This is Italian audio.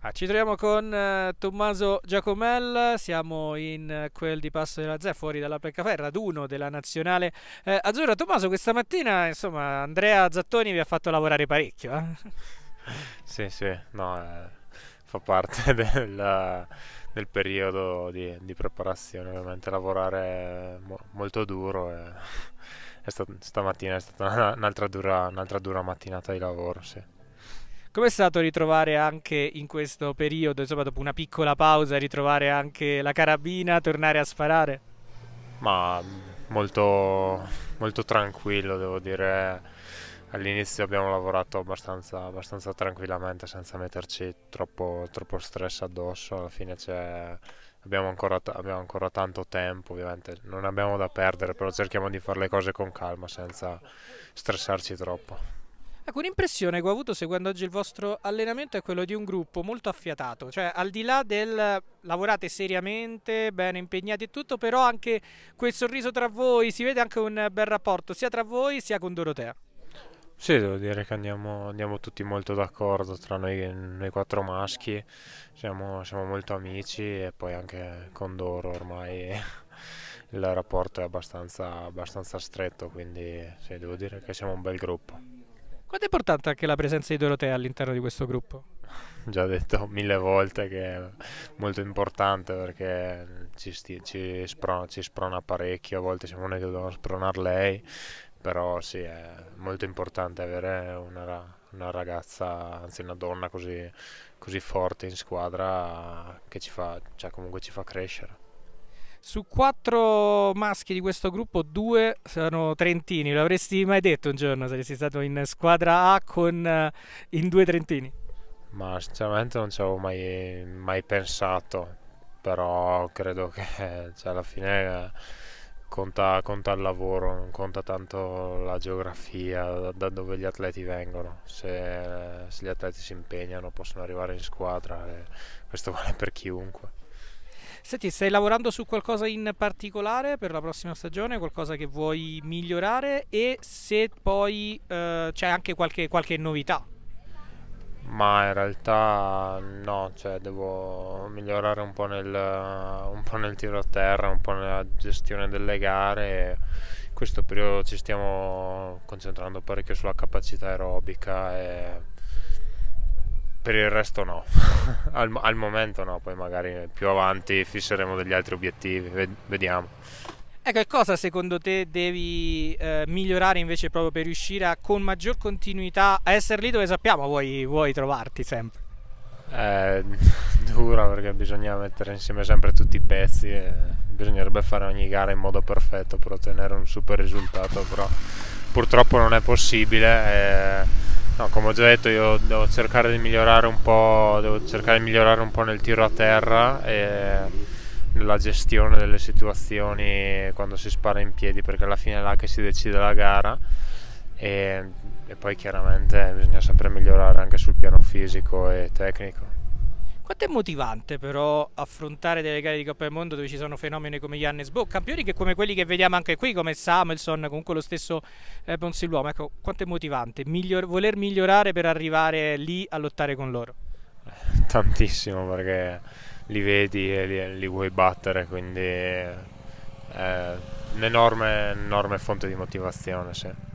Ah, ci troviamo con eh, Tommaso Giacomel, siamo in eh, quel di Passo della Zè, fuori dalla Peccaffè, raduno della nazionale eh, azzurra. Tommaso, questa mattina, insomma, Andrea Zattoni vi ha fatto lavorare parecchio. Eh? Sì, sì, no, eh, fa parte del, del periodo di, di, preparazione, ovviamente lavorare eh, mo molto duro. E, è stato, stamattina è stata un'altra dura, un dura mattinata di lavoro, sì. Com'è stato ritrovare anche in questo periodo, insomma dopo una piccola pausa, ritrovare anche la carabina, tornare a sparare? Ma molto, molto tranquillo devo dire. All'inizio abbiamo lavorato abbastanza, abbastanza, tranquillamente senza metterci troppo, troppo stress addosso, alla fine abbiamo ancora, abbiamo ancora tanto tempo ovviamente, non abbiamo da perdere, però cerchiamo di fare le cose con calma senza stressarci troppo. Ecco, un'impressione che ho avuto seguendo oggi il vostro allenamento è quello di un gruppo molto affiatato, cioè al di là del lavorate seriamente, bene impegnati e tutto, però anche quel sorriso tra voi, si vede anche un bel rapporto sia tra voi sia con Dorotea. Sì, devo dire che andiamo, andiamo tutti molto d'accordo tra noi, noi quattro maschi, siamo, siamo molto amici e poi anche con Doro ormai il rapporto è abbastanza, abbastanza stretto, quindi sì, devo dire che siamo un bel gruppo. Quanto è importante anche la presenza di Dorotea all'interno di questo gruppo? Già detto mille volte che è molto importante perché ci, sti- ci, spron- ci sprona parecchio, a volte siamo noi che dobbiamo spronare lei, però sì, è molto importante avere una, una ragazza, anzi una donna così, così, forte in squadra che ci fa, cioè comunque ci fa crescere. Su quattro maschi di questo gruppo, due sono trentini. Lo avresti mai detto un giorno? Saresti stato in squadra A con eh, in due trentini? Ma sinceramente non ci avevo mai, mai pensato. Però credo che cioè, alla fine eh, conta, conta, il lavoro, non conta tanto la geografia, da, da dove gli atleti vengono. Se, se, gli atleti si impegnano possono arrivare in squadra e eh, questo vale per chiunque. Senti, stai lavorando su qualcosa in particolare per la prossima stagione? Qualcosa che vuoi migliorare? E se poi eh, c'è anche qualche, qualche novità? Ma in realtà no, cioè devo migliorare un po' nel, un po nel tiro a terra, un po' nella gestione delle gare. In questo periodo ci stiamo concentrando parecchio sulla capacità aerobica e per il resto no, al, al, momento no, poi magari più avanti fisseremo degli altri obiettivi, Ved- vediamo. Ecco, e cosa secondo te devi eh, migliorare invece proprio per riuscire a, con maggior continuità a essere lì dove sappiamo vuoi, vuoi trovarti sempre? È eh, dura perché bisogna mettere insieme sempre tutti i pezzi e bisognerebbe fare ogni gara in modo perfetto per ottenere un super risultato, però purtroppo non è possibile. E eh, No, come ho già detto io devo cercare di migliorare un po', devo cercare di migliorare un po' nel tiro a terra e nella gestione delle situazioni quando si spara in piedi perché alla fine è là che si decide la gara e, e poi chiaramente bisogna sempre migliorare anche sul piano fisico e tecnico. Quanto è motivante però affrontare delle gare di Coppa del Mondo dove ci sono fenomeni come Giannis Bo, campioni che come quelli che vediamo anche qui, come Samuelson, comunque lo stesso eh, Ponsiluomo, ecco, quanto è motivante Miglior, voler migliorare per arrivare lì a lottare con loro? Eh, tantissimo perché li vedi e li, li vuoi battere, quindi è eh, un'enorme, fonte di motivazione. Sì.